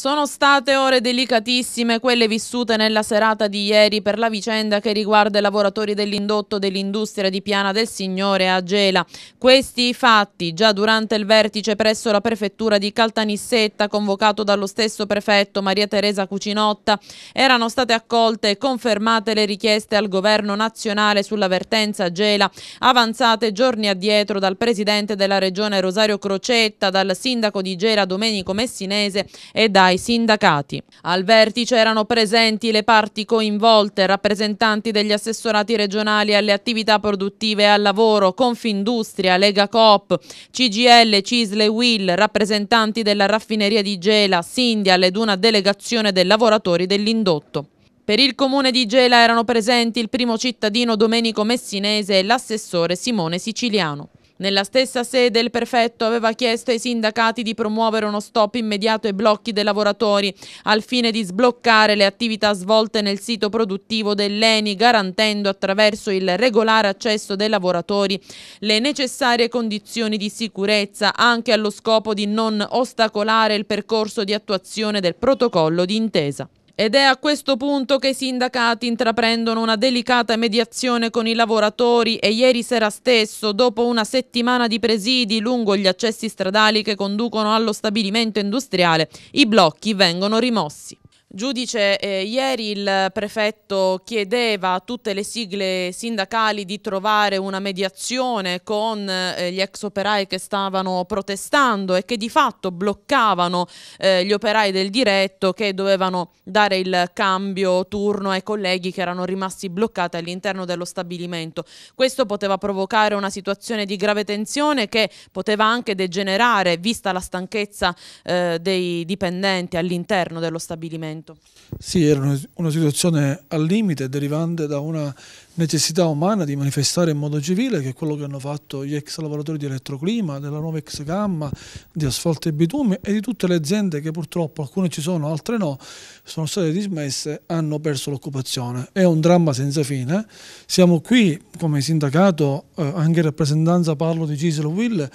Sono state ore delicatissime quelle vissute nella serata di ieri per la vicenda che riguarda i lavoratori dell'indotto dell'industria di Piana del Signore a Gela. Questi fatti, già durante il vertice presso la prefettura di Caltanissetta, convocato dallo stesso prefetto Maria Teresa Cucinotta, erano state accolte e confermate le richieste al governo nazionale sull'avvertenza Gela, avanzate giorni addietro dal presidente della regione Rosario Crocetta, dal sindaco di Gela Domenico Messinese e da ai sindacati. Al vertice erano presenti le parti coinvolte, rappresentanti degli assessorati regionali alle attività produttive e al lavoro, Confindustria, Lega Coop, CGL, Cisle Will, rappresentanti della raffineria di Gela, Sindial ed una delegazione dei lavoratori dell'indotto. Per il comune di Gela erano presenti il primo cittadino Domenico Messinese e l'assessore Simone Siciliano. Nella stessa sede il prefetto aveva chiesto ai sindacati di promuovere uno stop immediato ai blocchi dei lavoratori al fine di sbloccare le attività svolte nel sito produttivo dell'ENI garantendo attraverso il regolare accesso dei lavoratori le necessarie condizioni di sicurezza anche allo scopo di non ostacolare il percorso di attuazione del protocollo di intesa. Ed è a questo punto che i sindacati intraprendono una delicata mediazione con i lavoratori e ieri sera stesso, dopo una settimana di presidi lungo gli accessi stradali che conducono allo stabilimento industriale, i blocchi vengono rimossi. Giudice, eh, ieri il prefetto chiedeva a tutte le sigle sindacali di trovare una mediazione con eh, gli ex operai che stavano protestando e che di fatto bloccavano eh, gli operai del diretto che dovevano dare il cambio turno ai colleghi che erano rimasti bloccati all'interno dello stabilimento. Questo poteva provocare una situazione di grave tensione che poteva anche degenerare vista la stanchezza eh, dei dipendenti all'interno dello stabilimento momento? Sì, era una situazione al limite derivante da una necessità umana di manifestare in modo civile che è quello che hanno fatto gli ex lavoratori di Elettroclima, della nuova ex Gamma, di Asfalto e Bitume e di tutte le aziende che purtroppo alcune ci sono, altre no, sono state dismesse, hanno perso l'occupazione. È un dramma senza fine. Siamo qui come sindacato, eh, anche in rappresentanza parlo di Giselo Will,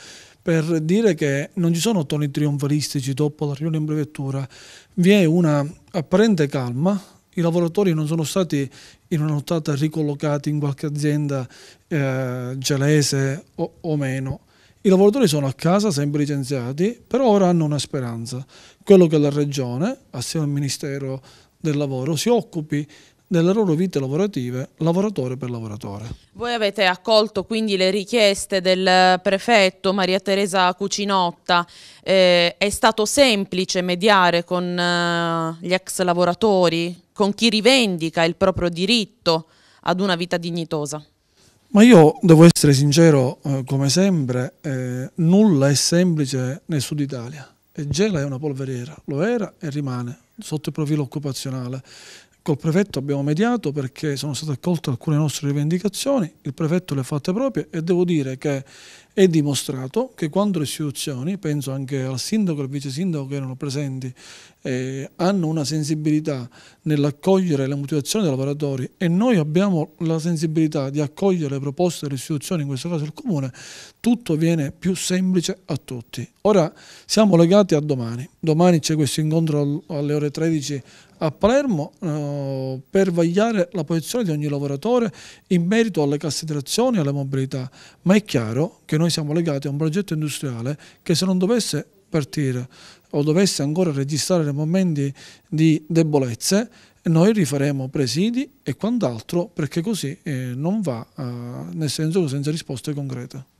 per dire che non ci sono toni trionfalistici dopo la riunione in brevettura, vi è una apparente calma, i lavoratori non sono stati in una nottata ricollocati in qualche azienda eh, gelese o, o meno. I lavoratori sono a casa, sempre licenziati, però ora hanno una speranza. Quello che la Regione, assieme al Ministero del Lavoro, si occupi nelle loro vite lavorative lavoratore per lavoratore. Voi avete accolto quindi le richieste del prefetto Maria Teresa Cucinotta, eh, è stato semplice mediare con eh, gli ex lavoratori, con chi rivendica il proprio diritto ad una vita dignitosa? Ma io devo essere sincero, eh, come sempre, eh, nulla è semplice nel sud Italia. E Gela è una polveriera, lo era e rimane sotto il profilo occupazionale. Col prefetto abbiamo mediato perché sono state accolte alcune nostre rivendicazioni, il prefetto le ha fatte proprie e devo dire che è dimostrato che quando le istituzioni, penso anche al sindaco e al vice sindaco che erano presenti, eh, hanno una sensibilità nell'accogliere le motivazioni dei lavoratori e noi abbiamo la sensibilità di accogliere le proposte delle istituzioni, in questo caso il comune, tutto viene più semplice a tutti. Ora siamo legati a domani, domani c'è questo incontro alle ore 13 a Palermo eh, per vagliare la posizione di ogni lavoratore in merito alle considerazioni e alla mobilità, ma è chiaro che noi noi siamo legati a un progetto industriale che se non dovesse partire o dovesse ancora registrare momenti di debolezze, noi rifaremo presidi e quant'altro perché così eh, non va, eh, nel senso senza risposte concrete.